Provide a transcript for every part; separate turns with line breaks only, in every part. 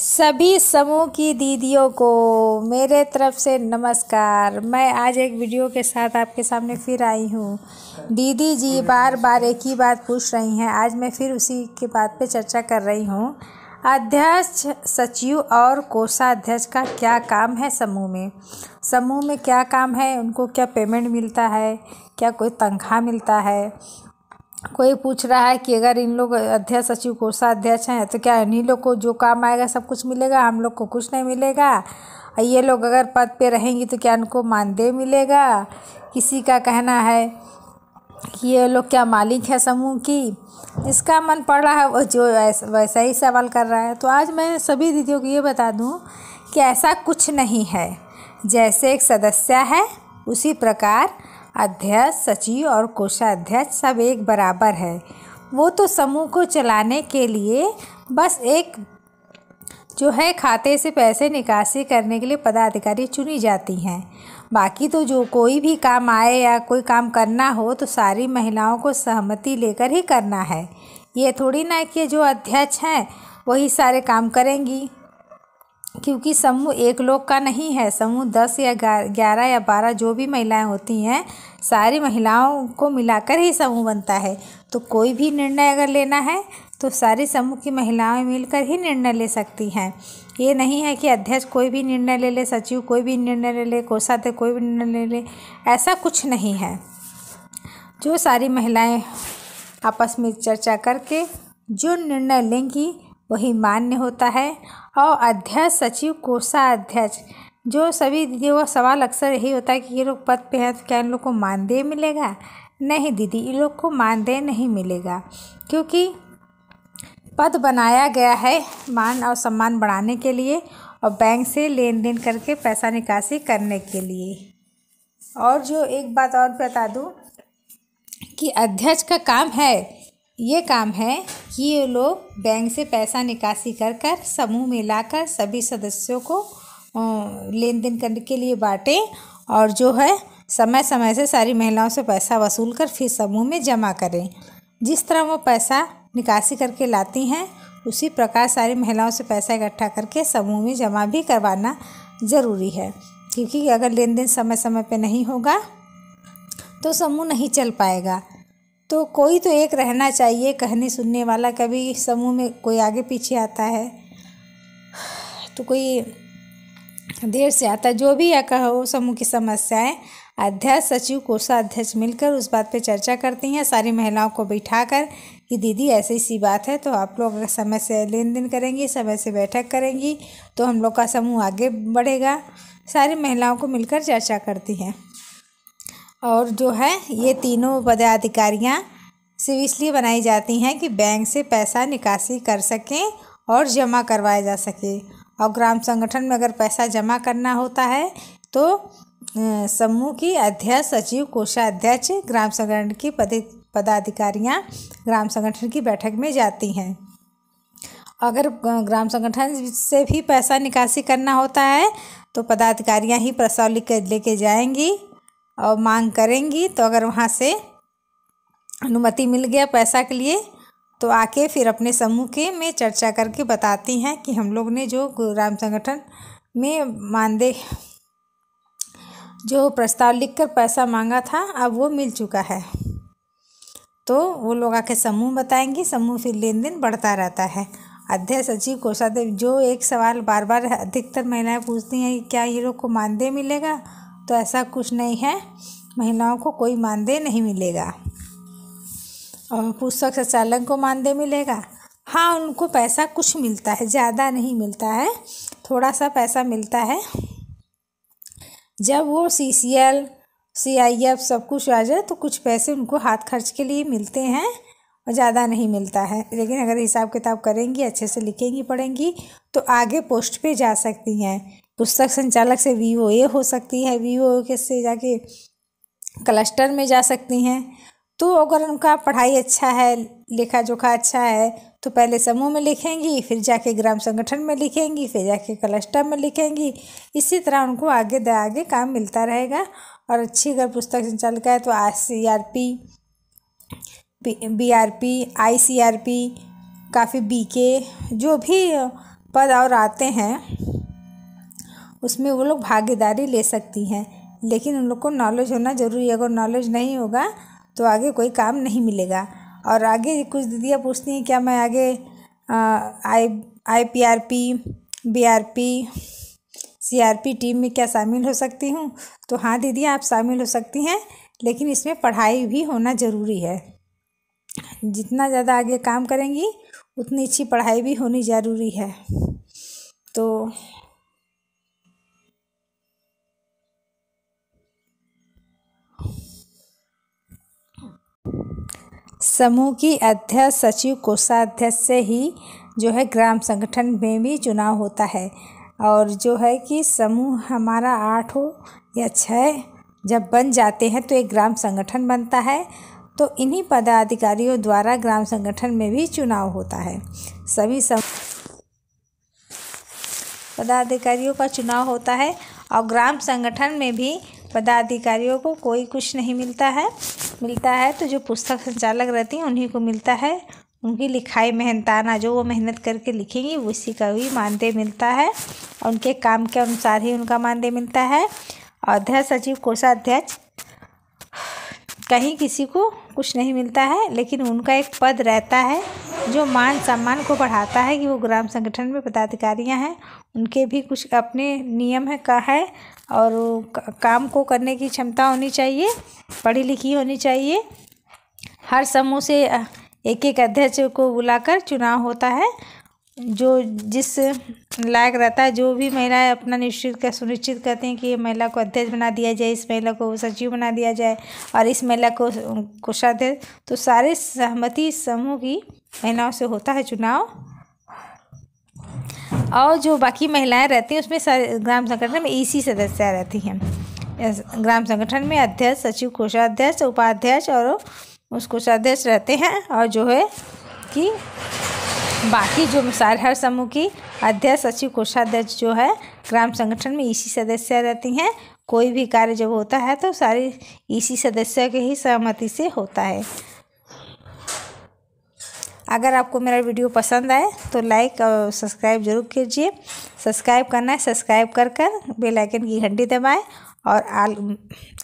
सभी समूह की दीदियों को मेरे तरफ से नमस्कार मैं आज एक वीडियो के साथ आपके सामने फिर आई हूँ दीदी जी बार बार एक ही बात पूछ रही हैं आज मैं फिर उसी के बात पे चर्चा कर रही हूँ अध्यक्ष सचिव और कोषाध्यक्ष का क्या काम है समूह में समूह में क्या काम है उनको क्या पेमेंट मिलता है क्या कोई तनख्वाह मिलता है कोई पूछ रहा है कि अगर इन लोग अध्यक्ष सचिव कोषाध्यक्ष हैं तो क्या इन्हीं लोग को जो काम आएगा सब कुछ मिलेगा हम लोग को कुछ नहीं मिलेगा और ये लोग अगर पद पे रहेंगे तो क्या उनको मानदेय मिलेगा किसी का कहना है कि ये लोग क्या मालिक है समूह की इसका मन पड़ रहा है वो जो वैसा ही सवाल कर रहा है तो आज मैं सभी दीदियों को ये बता दूँ कि ऐसा कुछ नहीं है जैसे एक सदस्य है उसी प्रकार अध्यक्ष सचिव और कोषाध्यक्ष सब एक बराबर है वो तो समूह को चलाने के लिए बस एक जो है खाते से पैसे निकासी करने के लिए पदाधिकारी चुनी जाती हैं बाकी तो जो कोई भी काम आए या कोई काम करना हो तो सारी महिलाओं को सहमति लेकर ही करना है ये थोड़ी ना कि जो अध्यक्ष हैं वही सारे काम करेंगी क्योंकि समूह एक लोग का नहीं है समूह दस या ग्यारह या बारह जो भी महिलाएं होती हैं सारी महिलाओं को मिलाकर ही समूह बनता है तो कोई भी निर्णय अगर लेना है तो सारी समूह की महिलाएं मिलकर ही निर्णय ले सकती हैं ये नहीं है कि अध्यक्ष कोई भी निर्णय ले ले सचिव कोई भी निर्णय ले ले कोषाध्यक्ष कोई भी निर्णय ले ले ऐसा कुछ नहीं है जो सारी महिलाएं आपस में चर्चा करके जो निर्णय लेंगी वही मान्य होता है और अध्यक्ष सचिव कोषाध्यक्ष जो सभी दीदी वो सवाल अक्सर यही होता है कि ये लोग पद पे हैं तो क्या इन लोग को मानदेय मिलेगा नहीं दीदी इन लोग को मानदेय नहीं मिलेगा क्योंकि पद बनाया गया है मान और सम्मान बढ़ाने के लिए और बैंक से लेन देन करके पैसा निकासी करने के लिए और जो एक बात और बता दूँ कि अध्यक्ष का काम है ये काम है कि ये लोग बैंक से पैसा निकासी कर कर समूह में लाकर सभी सदस्यों को लेन देन करने के लिए बांटें और जो है समय समय से सारी महिलाओं से पैसा वसूल कर फिर समूह में जमा करें जिस तरह वो पैसा निकासी करके लाती हैं उसी प्रकार सारी महिलाओं से पैसा इकट्ठा करके समूह में जमा भी करवाना ज़रूरी है क्योंकि अगर लेन देन समय समय पर नहीं होगा तो समूह नहीं चल पाएगा तो कोई तो एक रहना चाहिए कहने सुनने वाला कभी समूह में कोई आगे पीछे आता है तो कोई देर से आता जो भी या कहो समूह की समस्याएं अध्यक्ष सचिव अध्यक्ष मिलकर उस बात पे चर्चा करती हैं सारी महिलाओं को कर कि दीदी ऐसी सी बात है तो आप लोग अगर समय से लेन देन करेंगी समय से बैठक करेंगी तो हम लोग का समूह आगे बढ़ेगा सारी महिलाओं को मिलकर चर्चा करती हैं और जो है ये तीनों पदाधिकारियाँ सिर्फ इसलिए बनाई जाती हैं कि बैंक से पैसा निकासी कर सकें और जमा करवाया जा सके और ग्राम संगठन में अगर पैसा जमा करना होता है तो समूह की अध्यक्ष सचिव कोषाध्यक्ष ग्राम संगठन की पदाधिकारियाँ ग्राम संगठन की बैठक में जाती हैं अगर ग्राम संगठन से भी पैसा निकासी करना होता है तो पदाधिकारियाँ ही प्रस्ताव लेके लेके जाएंगी और मांग करेंगी तो अगर वहाँ से अनुमति मिल गया पैसा के लिए तो आके फिर अपने समूह के में चर्चा करके बताती हैं कि हम लोग ने जो गुरुराम संगठन में मानदेय जो प्रस्ताव लिखकर पैसा मांगा था अब वो मिल चुका है तो वो लोग आके समूह बताएंगे समूह फिर लेन देन बढ़ता रहता है अध्यक्ष सचिव कोषाध्यक्ष जो एक सवाल बार बार अधिकतर महिलाएं पूछती हैं क्या ये लोग को मानदेय मिलेगा तो ऐसा कुछ नहीं है महिलाओं को कोई मानदेय नहीं मिलेगा और पुस्तक संचालन को मानदेय मिलेगा हाँ उनको पैसा कुछ मिलता है ज़्यादा नहीं मिलता है थोड़ा सा पैसा मिलता है जब वो सी C L C I F सब कुछ आ जाए तो कुछ पैसे उनको हाथ खर्च के लिए मिलते हैं और ज़्यादा नहीं मिलता है लेकिन अगर हिसाब किताब करेंगी अच्छे से लिखेंगी पढ़ेंगी तो आगे पोस्ट पे जा सकती हैं पुस्तक संचालक से वी ओ ए हो सकती है वी ओ के से जाके क्लस्टर में जा सकती हैं तो अगर उनका पढ़ाई अच्छा है लिखा जोखा अच्छा है तो पहले समूह में लिखेंगी फिर जाके ग्राम संगठन में लिखेंगी फिर जाके क्लस्टर में लिखेंगी इसी तरह उनको आगे द आगे काम मिलता रहेगा और अच्छी अगर पुस्तक संचालक है तो R C R P B R P I C R P काफ़ी बी के जो भी पद और आते हैं उसमें वो लोग भागीदारी ले सकती हैं लेकिन उन लोग को नॉलेज होना ज़रूरी है अगर नॉलेज नहीं होगा तो आगे कोई काम नहीं मिलेगा और आगे कुछ दीदियाँ पूछती हैं क्या मैं आगे I I P R P B R P C R P team में क्या शामिल हो सकती हूँ तो हाँ दीदियाँ आप शामिल हो सकती हैं लेकिन इसमें पढ़ाई भी होना ज़रूरी है जितना ज़्यादा आगे काम करेंगी उतनी अच्छी पढ़ाई भी होनी ज़रूरी है समूह की अध्यक्ष सचिव कोषाध्यक्ष से ही जो है ग्राम संगठन में भी चुनाव होता है और जो है कि समूह हमारा आठ हो या छः जब बन जाते हैं तो एक ग्राम संगठन बनता है तो इन्हीं पदाधिकारियों द्वारा ग्राम संगठन में भी चुनाव होता है सभी सम पदाधिकारियों का चुनाव होता है और ग्राम संगठन में भी पदाधिकारियों को कोई कुछ नहीं मिलता है मिलता है तो जो पुस्तक संचालक रहती हैं उन्हीं को मिलता है उनकी लिखाई मेहनताना जो वो मेहनत करके लिखेंगी उसी का भी मानदेय मिलता है और उनके काम के अनुसार ही उनका मानदेय मिलता है और अध्यक्ष सचिव कोषाध्यक्ष कहीं किसी को कुछ नहीं मिलता है लेकिन उनका एक पद रहता है जो मान सम्मान को बढ़ाता है कि वो ग्राम संगठन में पदाधिकारियाँ हैं उनके भी कुछ अपने नियम है का है और काम को करने की क्षमता होनी चाहिए पढ़ी लिखी होनी चाहिए हर समूह से एक एक अध्यक्ष को बुलाकर चुनाव होता है जो जिस लायक रहता है जो भी महिलाएं अपना निश्चित कर सुनिश्चित करते हैं कि महिला को अध्यक्ष बना दिया जाए इस महिला को सचिव बना दिया जाए और इस महिला को कोषाध्यक्ष तो सारे सहमति समूह की महिलाओं से होता है चुनाव और जो बाकी महिलाएं रहती हैं उसमें ग्राम संगठन में इसी e सदस्य रहती हैं ग्राम संगठन में अध्यक्ष सचिव कोषाध्यक्ष उपाध्यक्ष और उस कोषाध्यक्ष रहते हैं और जो है कि बाकी जो हर समूह की अध्यक्ष सचिव कोषाध्यक्ष जो है ग्राम संगठन में इसी सदस्य रहती हैं कोई भी कार्य जब होता है तो सारी इसी सदस्य के ही सहमति से होता है अगर आपको मेरा वीडियो पसंद आए तो लाइक और सब्सक्राइब जरूर कीजिए सब्सक्राइब करना है सब्सक्राइब कर कर बेलाइकन की घंटी दबाएं और आल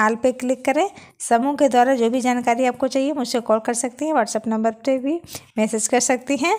आल पे क्लिक करें समूह के द्वारा जो भी जानकारी आपको चाहिए मुझसे कॉल कर सकती हैं व्हाट्सएप नंबर पे भी मैसेज कर सकती हैं